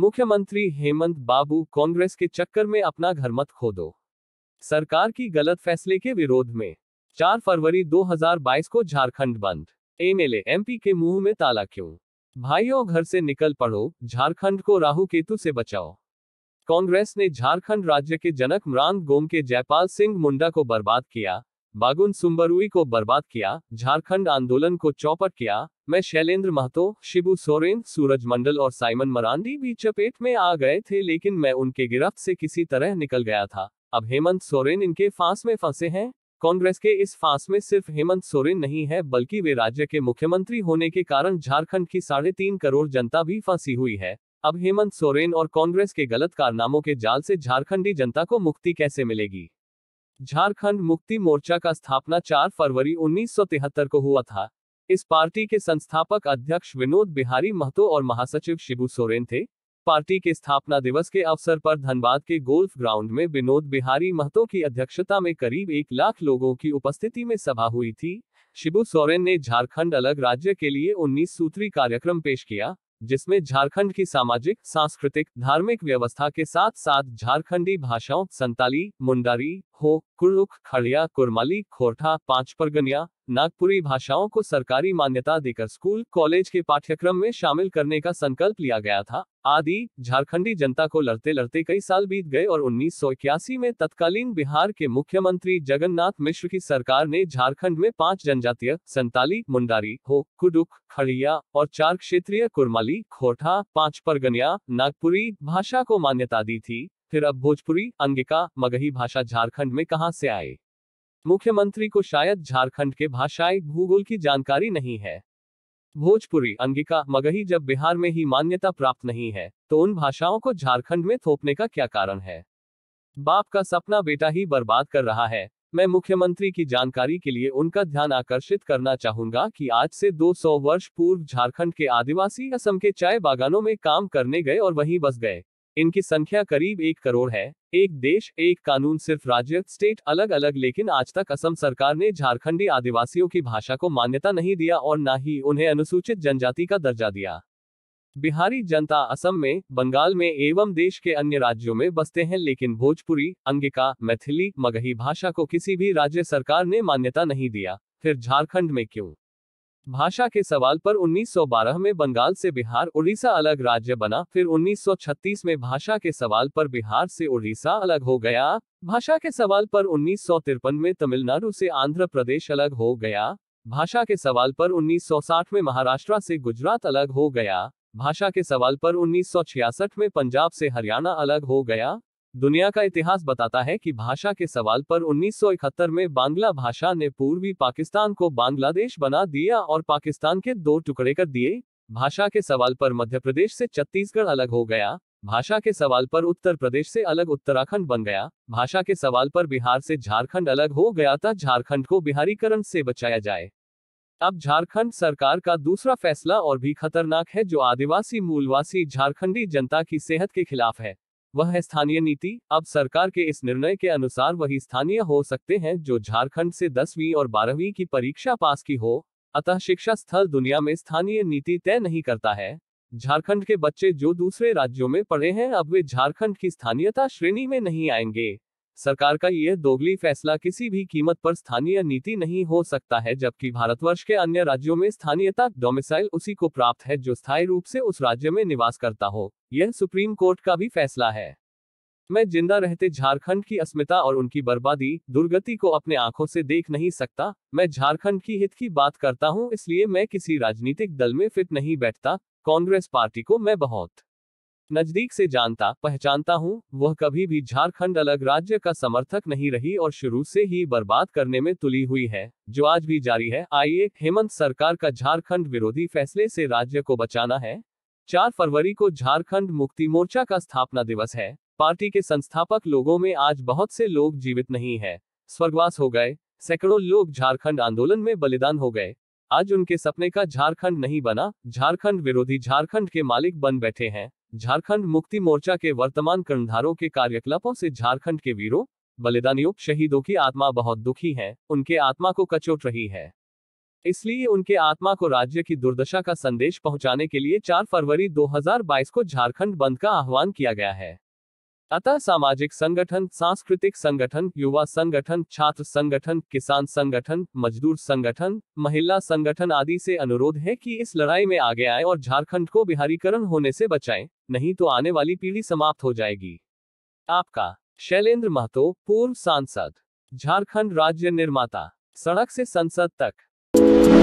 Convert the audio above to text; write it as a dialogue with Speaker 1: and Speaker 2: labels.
Speaker 1: मुख्यमंत्री हेमंत बाबू कांग्रेस के चक्कर में अपना घर मत खो दो सरकार की गलत फैसले के विरोध में 4 फरवरी 2022 को झारखंड बंद एमएलए एमपी के मुंह में ताला क्यों भाइयों घर से निकल पड़ो झारखंड को राहु केतु से बचाओ कांग्रेस ने झारखंड राज्य के जनक मरांग गोम के जयपाल सिंह मुंडा को बर्बाद किया बागुन सुम्बरुई को बर्बाद किया झारखंड आंदोलन को चौपट किया मैं शैलेंद्र महतो शिबू सोरेन सूरज मंडल और साइमन मरांडी भी चपेट में आ गए थे लेकिन मैं उनके गिरफ्त से किसी तरह निकल गया था अब हेमंत सोरेन इनके फांस में फंसे हैं कांग्रेस के इस फांस में सिर्फ हेमंत सोरेन नहीं है बल्कि वे राज्य के मुख्यमंत्री होने के कारण झारखंड की साढ़े तीन करोड़ जनता भी फंसी हुई है अब हेमंत सोरेन और कांग्रेस के गलत कारनामों के जाल से झारखंडी जनता को मुक्ति कैसे मिलेगी झारखंड मुक्ति मोर्चा का स्थापना 4 फरवरी 1973 को हुआ था इस पार्टी के संस्थापक अध्यक्ष विनोद बिहारी महतो और महासचिव शिबू सोरेन थे पार्टी के स्थापना दिवस के अवसर पर धनबाद के गोल्फ ग्राउंड में विनोद बिहारी महतो की अध्यक्षता में करीब एक लाख लोगों की उपस्थिति में सभा हुई थी शिबू सोरेन ने झारखंड अलग राज्य के लिए 19 सूत्री कार्यक्रम पेश किया जिसमें झारखंड की सामाजिक सांस्कृतिक धार्मिक व्यवस्था के साथ साथ झारखंडी भाषाओं संताली मुंडारी हो कुरुख खड़िया कुरमाली खोरठा पांच परगनिया नागपुरी भाषाओं को सरकारी मान्यता देकर स्कूल कॉलेज के पाठ्यक्रम में शामिल करने का संकल्प लिया गया था आदि झारखंडी जनता को लड़ते लड़ते कई साल बीत गए और उन्नीस में तत्कालीन बिहार के मुख्यमंत्री जगन्नाथ मिश्र की सरकार ने झारखंड में पांच जनजातीय संताली मुंडारी हो कुडुख खड़िया और चार क्षेत्रीय कुरमाली खोठा पांच परगनिया नागपुरी भाषा को मान्यता दी थी फिर अब भोजपुरी अंगिका मगही भाषा झारखंड में कहां से आए मुख्यमंत्री को शायद झारखंड के भाषाई भूगोल की जानकारी नहीं है भोजपुरी अंगिका मगही जब बिहार में ही मान्यता प्राप्त नहीं है तो उन भाषाओं को झारखंड में थोपने का क्या कारण है बाप का सपना बेटा ही बर्बाद कर रहा है मैं मुख्यमंत्री की जानकारी के लिए उनका ध्यान आकर्षित करना चाहूंगा कि आज से 200 वर्ष पूर्व झारखंड के आदिवासी असम के चाय बागानों में काम करने गए और वहीं बस गए इनकी संख्या करीब एक करोड़ है एक देश एक कानून सिर्फ राज्य स्टेट अलग अलग लेकिन आज तक असम सरकार ने झारखंडी आदिवासियों की भाषा को मान्यता नहीं दिया और न ही उन्हें अनुसूचित जनजाति का दर्जा दिया बिहारी जनता असम में बंगाल में एवं देश के अन्य राज्यों में बसते हैं लेकिन भोजपुरी अंगिका मैथिली मगही भाषा को किसी भी राज्य सरकार ने मान्यता नहीं दिया फिर झारखंड में क्यों भाषा के सवाल पर 1912 में बंगाल से बिहार उड़ीसा अलग राज्य बना फिर 1936 में भाषा के सवाल पर बिहार से उड़ीसा अलग हो गया भाषा के सवाल पर उन्नीस में तमिलनाडु से आंध्र प्रदेश अलग हो गया भाषा के सवाल पर 1960 में महाराष्ट्र से गुजरात अलग हो गया भाषा के सवाल पर 1966 में पंजाब से हरियाणा अलग हो गया दुनिया का इतिहास बताता है कि भाषा के सवाल पर 1971 में बांग्ला भाषा ने पूर्वी पाकिस्तान को बांग्लादेश बना दिया और पाकिस्तान के दो टुकड़े कर दिए भाषा के सवाल पर मध्य प्रदेश से छत्तीसगढ़ अलग हो गया भाषा के सवाल पर उत्तर प्रदेश से अलग उत्तराखंड बन गया भाषा के सवाल पर बिहार से झारखंड अलग हो गया था झारखंड को बिहारीकरण से बचाया जाए अब झारखंड सरकार का दूसरा फैसला और भी खतरनाक है जो आदिवासी मूलवासी झारखंडी जनता की सेहत के खिलाफ है वह है स्थानीय नीति अब सरकार के इस निर्णय के अनुसार वही स्थानीय हो सकते हैं जो झारखंड से दसवीं और बारहवीं की परीक्षा पास की हो अतः शिक्षा स्थल दुनिया में स्थानीय नीति तय नहीं करता है झारखंड के बच्चे जो दूसरे राज्यों में पढ़े हैं अब वे झारखंड की स्थानीयता श्रेणी में नहीं आएंगे सरकार का यह दोगली फैसला किसी भी कीमत पर स्थानीय नीति नहीं हो सकता है जबकि भारतवर्ष के अन्य राज्यों में स्थानीयता डोमिसाइल उसी को प्राप्त है जो स्थायी रूप से उस राज्य में निवास करता हो यह सुप्रीम कोर्ट का भी फैसला है मैं जिंदा रहते झारखंड की अस्मिता और उनकी बर्बादी दुर्गति को अपने आंखों से देख नहीं सकता मैं झारखंड की हित की बात करता हूं इसलिए मैं किसी राजनीतिक दल में फिट नहीं बैठता कांग्रेस पार्टी को मैं बहुत नजदीक से जानता पहचानता हूँ वह कभी भी झारखंड अलग राज्य का समर्थक नहीं रही और शुरू से ही बर्बाद करने में तुली हुई है जो आज भी जारी है आइए हेमंत सरकार का झारखंड विरोधी फैसले से राज्य को बचाना है चार फरवरी को झारखंड मुक्ति मोर्चा का स्थापना दिवस है पार्टी के संस्थापक लोगों में आज बहुत से लोग जीवित नहीं है स्वर्गवास हो गए सैकड़ों लोग झारखंड आंदोलन में बलिदान हो गए आज उनके सपने का झारखंड नहीं बना झारखंड विरोधी झारखंड के मालिक बन बैठे हैं झारखंड मुक्ति मोर्चा के वर्तमान कर्णधारों के कार्यकलापों से झारखंड के वीरों बलिदानियों शहीदों की आत्मा बहुत दुखी है उनके आत्मा को कचोट रही है इसलिए उनके आत्मा को राज्य की दुर्दशा का संदेश पहुंचाने के लिए 4 फरवरी 2022 को झारखंड बंद का आह्वान किया गया है अतः सामाजिक संगठन सांस्कृतिक संगठन युवा संगठन छात्र संगठन किसान संगठन मजदूर संगठन महिला संगठन आदि से अनुरोध है कि इस लड़ाई में आगे आए और झारखंड को बिहारीकरण होने से बचाएं, नहीं तो आने वाली पीढ़ी समाप्त हो जाएगी आपका शैलेंद्र महतो पूर्व सांसद झारखंड राज्य निर्माता सड़क से संसद तक